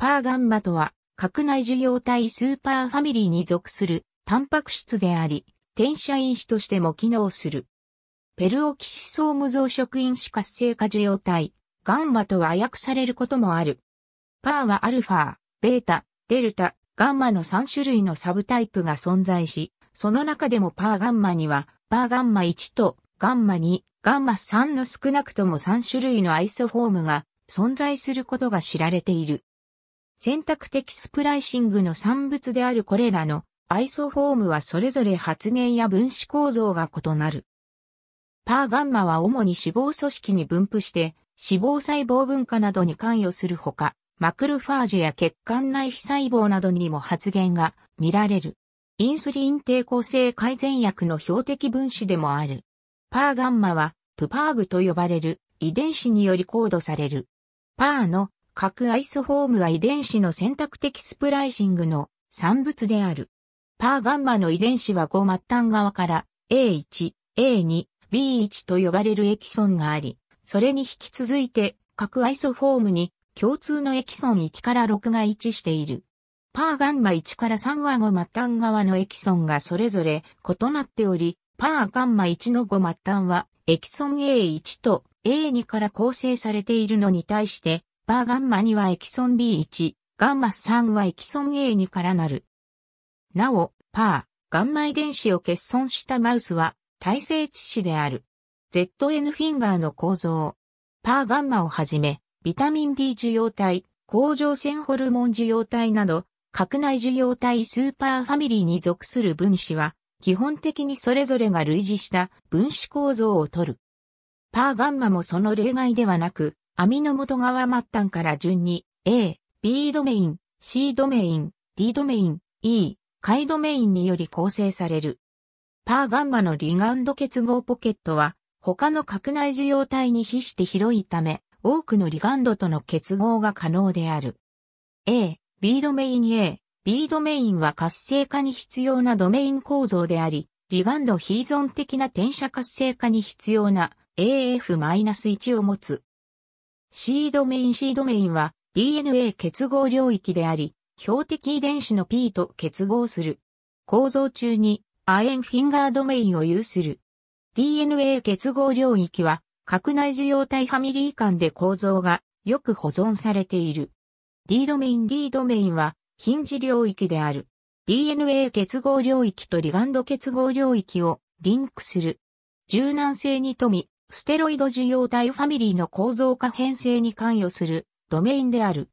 パーガンマとは、核内受容体スーパーファミリーに属するタンパク質であり、転写因子としても機能する。ペルオキシソーム増殖因子活性化受容体、ガンマとは訳されることもある。パーはアルファ、ベータ、デルタ、ガンマの3種類のサブタイプが存在し、その中でもパーガンマには、パーガンマ1とガンマ2、ガンマ3の少なくとも3種類のアイソフォームが存在することが知られている。選択的スプライシングの産物であるこれらのアイソフォームはそれぞれ発現や分子構造が異なる。パーガンマは主に脂肪組織に分布して脂肪細胞分化などに関与するほか、マクロファージュや血管内皮細胞などにも発現が見られる。インスリン抵抗性改善薬の標的分子でもある。パーガンマはプパーグと呼ばれる遺伝子によりコードされる。パーの各アイソフォームは遺伝子の選択的スプライシングの産物である。パーガンマの遺伝子は5末端側から A1、A2、B1 と呼ばれるエキソンがあり、それに引き続いて各アイソフォームに共通のエキソン1から6が位置している。パーガンマ1から3は5末端側のエキソンがそれぞれ異なっており、パーガンマ1の5末端はエキソン A1 と A2 から構成されているのに対して、パーガンマにはエキソン B1、ガンマ3はエキソン A2 からなる。なお、パー、ガンマ遺伝子を欠損したマウスは、耐性致死である。ZN フィンガーの構造。パーガンマをはじめ、ビタミン D 受容体、甲状腺ホルモン受容体など、核内受容体スーパーファミリーに属する分子は、基本的にそれぞれが類似した分子構造をとる。パーガンマもその例外ではなく、網の元側末端から順に A、B ドメイン、C ドメイン、D ドメイン、E、解ドメインにより構成される。パーガンマのリガンド結合ポケットは他の核内受容体に比して広いため多くのリガンドとの結合が可能である。A、B ドメイン A、B ドメインは活性化に必要なドメイン構造であり、リガンド非依存的な転写活性化に必要な AF-1 を持つ。C ドメイン C ドメインは DNA 結合領域であり、標的遺伝子の P と結合する。構造中にアエンフィンガードメインを有する。DNA 結合領域は核内受容体ファミリー間で構造がよく保存されている。D ドメイン D ドメインはヒンジ領域である。DNA 結合領域とリガンド結合領域をリンクする。柔軟性に富み、ステロイド受容体ファミリーの構造化変性に関与するドメインである。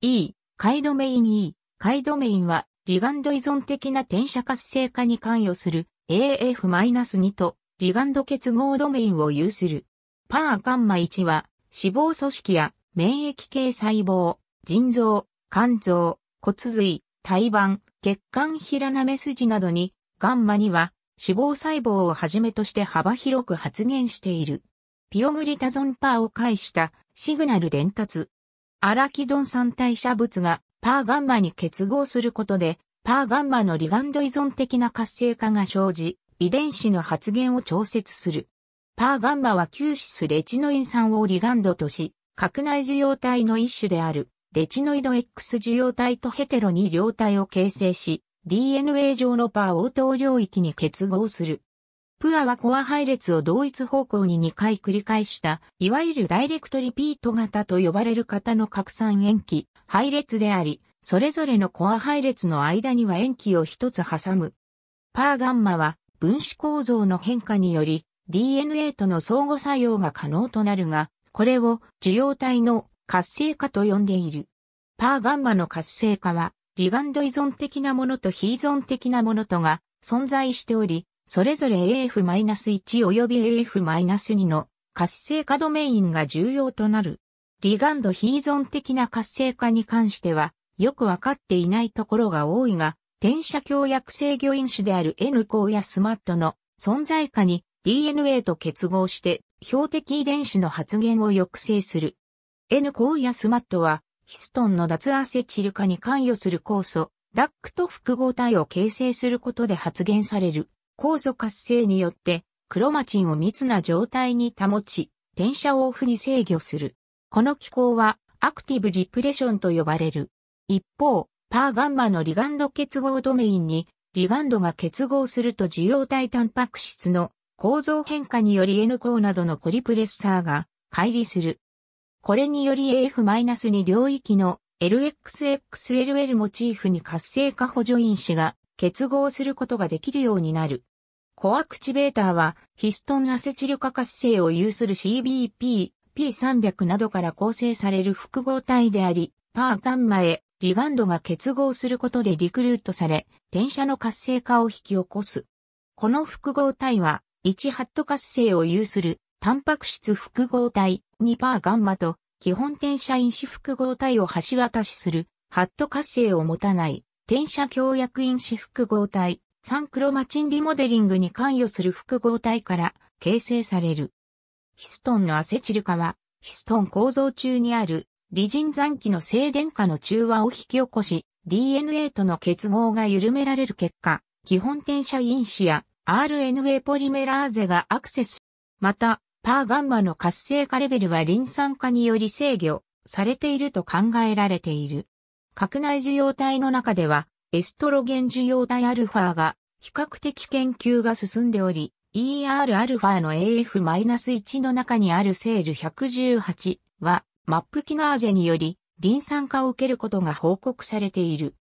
E、解ドメイン E、解ドメインはリガンド依存的な転写活性化に関与する AF-2 とリガンド結合ドメインを有する。パーガンマ1は脂肪組織や免疫系細胞、腎臓、肝臓、骨髄、胎盤、血管平なめ筋などに、ガンマ2は脂肪細胞をはじめとして幅広く発現している。ピオグリタゾンパーを介したシグナル伝達。アラキドン酸代謝物がパーガンマに結合することで、パーガンマのリガンド依存的な活性化が生じ、遺伝子の発現を調節する。パーガンマは吸シスレチノイン酸をリガンドとし、核内受容体の一種である、レチノイド X 受容体とヘテロに両体を形成し、DNA 上のパー応答領域に結合する。プアはコア配列を同一方向に2回繰り返した、いわゆるダイレクトリピート型と呼ばれる型の拡散塩基、配列であり、それぞれのコア配列の間には塩基を一つ挟む。パーガンマは分子構造の変化により DNA との相互作用が可能となるが、これを受容体の活性化と呼んでいる。パーガンマの活性化はリガンド依存的なものと非依存的なものとが存在しており、それぞれ AF-1 及び AF-2 の活性化ドメインが重要となる。リガンド非依存的な活性化に関しては、よくわかっていないところが多いが、転写協約制御因子である N 項や SMAT の存在下に DNA と結合して標的遺伝子の発現を抑制する。N 項や SMAT はヒストンの脱アセチル化に関与する酵素、ダックと複合体を形成することで発現される酵素活性によってクロマチンを密な状態に保ち、転写オフに制御する。この機構はアクティブリプレションと呼ばれる。一方、パーガンマのリガンド結合ドメインにリガンドが結合すると受容体タンパク質の構造変化により N 項などのコリプレッサーが乖離する。これにより AF-2 領域の LXXLL モチーフに活性化補助因子が結合することができるようになる。コアクチベーターはヒストンアセチル化活性を有する CBP、P300 などから構成される複合体であり、パーガンマへリガンドが結合することでリクルートされ、転写の活性化を引き起こす。この複合体は1ハット活性を有するタンパク質複合体2%ガンマと基本転写因子複合体を橋渡しする、ハット活性を持たない、転写強薬因子複合体、サンクロマチンリモデリングに関与する複合体から形成される。ヒストンのアセチル化は、ヒストン構造中にある、リジン残機の静電化の中和を引き起こし、DNA との結合が緩められる結果、基本転写因子や RNA ポリメラーゼがアクセス。また、パーガンマの活性化レベルはリン酸化により制御されていると考えられている。核内受容体の中では、エストロゲン受容体アルファが比較的研究が進んでおり、ERα の AF-1 の中にあるセール118は、マップキナーゼにより、リン酸化を受けることが報告されている。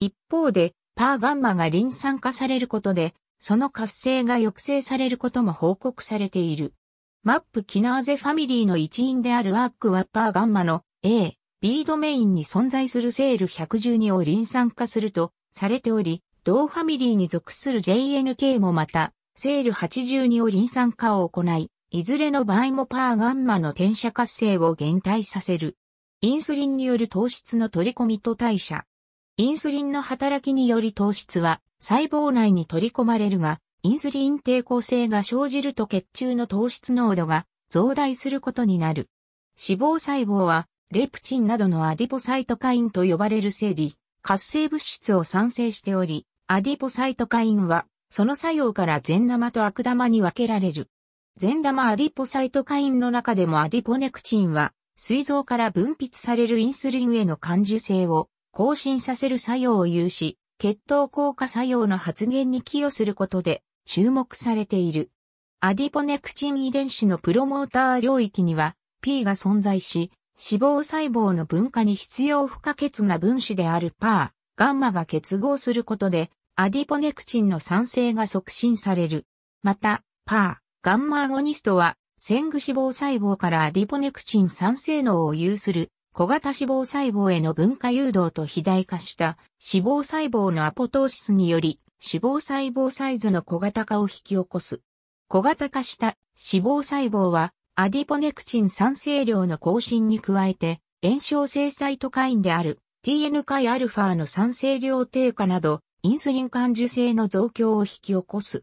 一方で、パーガンマがリン酸化されることで、その活性が抑制されることも報告されている。マップキナーゼファミリーの一員であるアークワッパーガンマの A、B ドメインに存在するセール112を臨酸化するとされており、同ファミリーに属する JNK もまた、セール82を臨酸化を行い、いずれの場合もパーガンマの転写活性を減退させる。インスリンによる糖質の取り込みと代謝。インスリンの働きにより糖質は細胞内に取り込まれるが、インスリン抵抗性が生じると血中の糖質濃度が増大することになる。脂肪細胞は、レプチンなどのアディポサイトカインと呼ばれる生理、活性物質を産生しており、アディポサイトカインは、その作用から善玉と悪玉に分けられる。善玉アディポサイトカインの中でもアディポネクチンは、膵臓から分泌されるインスリンへの感受性を更新させる作用を有し、血糖効果作用の発現に寄与することで、注目されている。アディポネクチン遺伝子のプロモーター領域には P が存在し、脂肪細胞の分化に必要不可欠な分子であるパー、ガンマが結合することで、アディポネクチンの産生が促進される。また、パー、ガンマアゴニストは、先具脂肪細胞からアディポネクチン酸性能を有する小型脂肪細胞への分化誘導と肥大化した脂肪細胞のアポトーシスにより脂肪細胞サイズの小型化を引き起こす。小型化した脂肪細胞はアディポネクチン酸性量の更新に加えて炎症性サイトカインである TN 解アルファの酸性量低下などインスリン感受性の増強を引き起こす。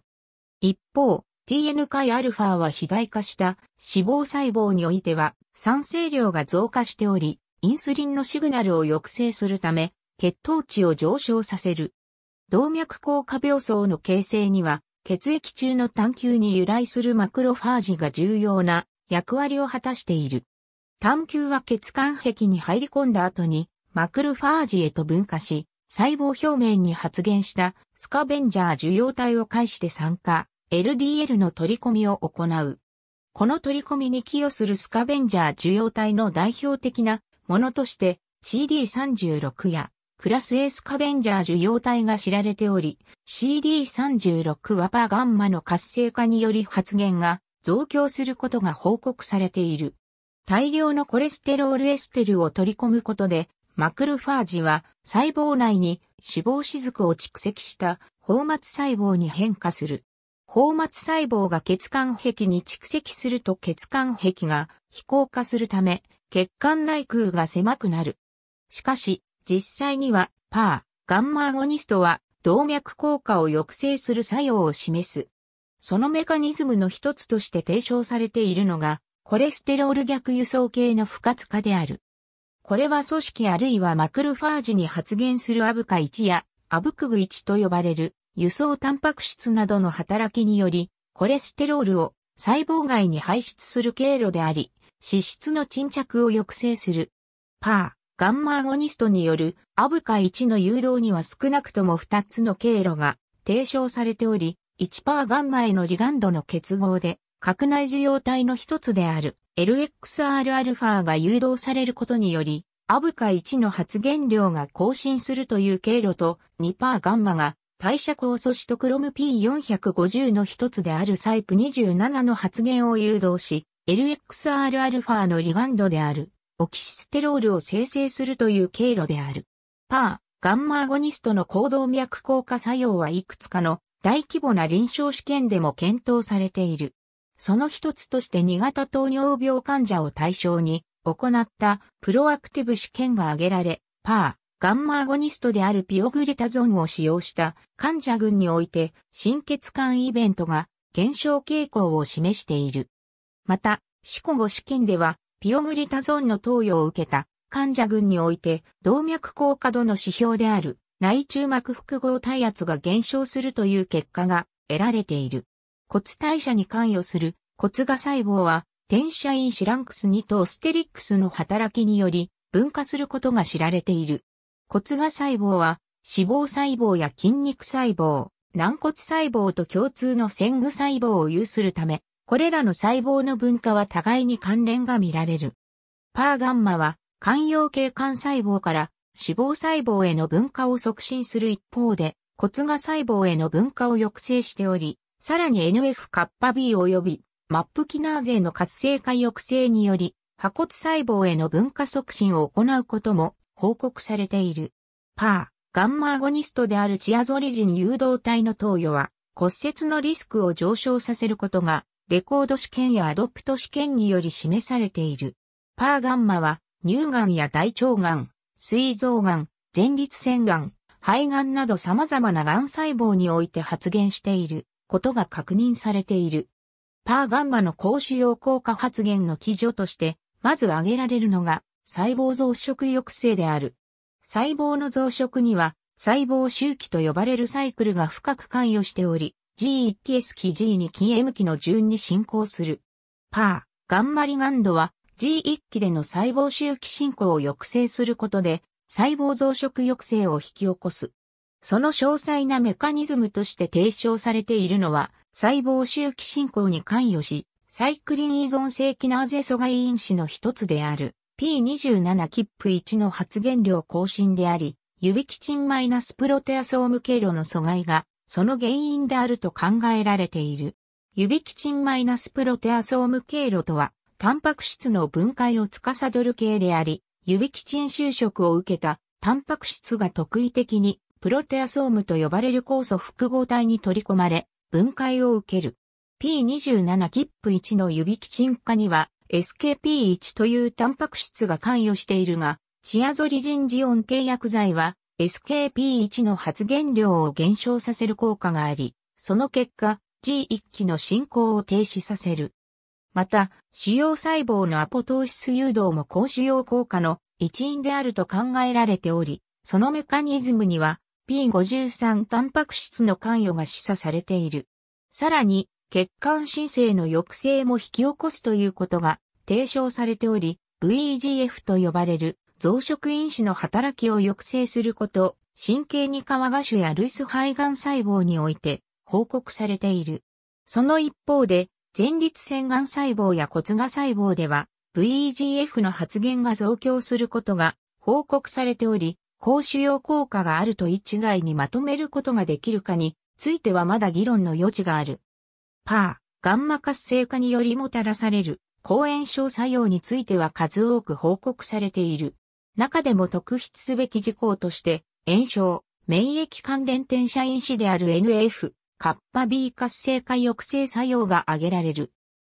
一方、TN 解アルファは肥大化した脂肪細胞においては酸性量が増加しており、インスリンのシグナルを抑制するため、血糖値を上昇させる。動脈硬化病巣の形成には、血液中の探求に由来するマクロファージが重要な役割を果たしている。探求は血管壁に入り込んだ後に、マクロファージへと分化し、細胞表面に発現したスカベンジャー受容体を介して酸化、LDL の取り込みを行う。この取り込みに寄与するスカベンジャー受容体の代表的なものとして CD36 やクラスエースカベンジャー受容体が知られており、CD36 ワパガンマの活性化により発現が増強することが報告されている。大量のコレステロールエステルを取り込むことで、マクロファージは細胞内に脂肪雫を蓄積した放末細胞に変化する。放末細胞が血管壁に蓄積すると血管壁が非硬化するため、血管内空が狭くなる。しかし、実際には、パー、ガンマアゴニストは、動脈硬化を抑制する作用を示す。そのメカニズムの一つとして提唱されているのが、コレステロール逆輸送系の不活化である。これは組織あるいはマクロファージに発現するアブカ1やアブクグ1と呼ばれる輸送タンパク質などの働きにより、コレステロールを細胞外に排出する経路であり、脂質の沈着を抑制する。パガンマアゴニストによるアブカ1の誘導には少なくとも2つの経路が提唱されており、1%ガンマへのリガンドの結合で、核内受容体の一つである LXRα が誘導されることにより、アブカ1の発現量が更新するという経路と2%ガンマが代謝酵素シトクロム P450 の一つであるサイプ27の発現を誘導し、LXRα のリガンドであるオキシステロールを生成するという経路である。パー、ガンマアゴニストの行動脈硬化作用はいくつかの大規模な臨床試験でも検討されている。その一つとして2型糖尿病患者を対象に行ったプロアクティブ試験が挙げられ、パー、ガンマアゴニストであるピオグリタゾンを使用した患者群において心血管イベントが減少傾向を示している。また、死後後試験ではピオグリタゾンの投与を受けた患者群において、動脈硬化度の指標である内中膜複合体圧が減少するという結果が得られている。骨代謝に関与する骨芽細胞は、転写因シランクス2とステリックスの働きにより分化することが知られている。骨芽細胞は、脂肪細胞や筋肉細胞、軟骨細胞と共通の線具細胞を有するため、これらの細胞の分化は互いに関連が見られる。パーガンマは、肝陽系幹細胞から脂肪細胞への分化を促進する一方で、骨芽細胞への分化を抑制しており、さらに NF カッパ B 及びマップキナーゼの活性化抑制により、破骨細胞への分化促進を行うことも報告されている。パー、ガンマアゴニストであるチアゾリジン誘導体の投与は骨折のリスクを上昇させることがレコード試験やアドプト試験により示されている。パーガンマは、乳がんや大腸がん、膵臓がん、前立腺がん、肺がんなど様々ながん細胞において発現していることが確認されている。パーガンマの高腫瘍効果発現の基準として、まず挙げられるのが、細胞増殖抑制である。細胞の増殖には、細胞周期と呼ばれるサイクルが深く関与しており、G1 期 S 期 G2 期 M 期の順に進行する。パー、ガンマリガンドは G1 期での細胞周期進行を抑制することで細胞増殖抑制を引き起こす。その詳細なメカニズムとして提唱されているのは細胞周期進行に関与し、サイクリン依存性キナーゼ阻害因子の一つである P27 キップ1の発現量更新であり、ユビキチンマイナスプロテアソーム経路の阻害がその原因であると考えられている。ユビキチンマイナスプロテアソーム経路とは、タンパク質の分解を司る系であり、ユビキチン就職を受けたタンパク質が特異的にプロテアソームと呼ばれる酵素複合体に取り込まれ、分解を受ける。P27 キップ1のユビキチン化には SKP1 というタンパク質が関与しているが、チアゾリジンジオン契約剤は SKP1 の発現量を減少させる効果があり、その結果、G1 期の進行を停止させる。また、主要細胞のアポトーシス誘導も高主要効果の一因であると考えられており、そのメカニズムには P53 タンパク質の関与が示唆されている。さらに、血管新生の抑制も引き起こすということが提唱されており、VEGF と呼ばれる増殖因子の働きを抑制すること、神経に皮芽腫や類似肺がん細胞において報告されている。その一方で、前立腺がん細胞や骨芽細胞では、VEGF の発現が増強することが報告されており、高腫瘍効果があると一概にまとめることができるかについてはまだ議論の余地がある。パー、ガンマ活性化によりもたらされる抗炎症作用については数多く報告されている。中でも特筆すべき事項として、炎症、免疫関連転写因子である NF、カッパ B 活性化抑制作用が挙げられる。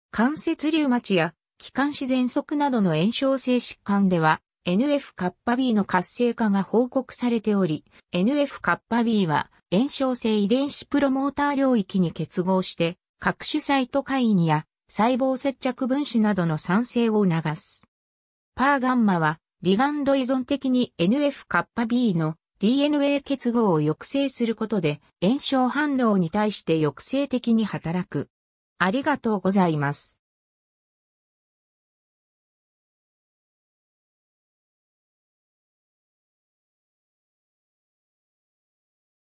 関節リウマチや気管支喘息などの炎症性疾患では NF カッパ B の活性化が報告されており、NF カッパ B は炎症性遺伝子プロモーター領域に結合して各種サイトカインや細胞接着分子などの酸性を促す。パーガンマはリガンド依存的に n f パ b の DNA 結合を抑制することで炎症反応に対して抑制的に働く。ありがとうございます。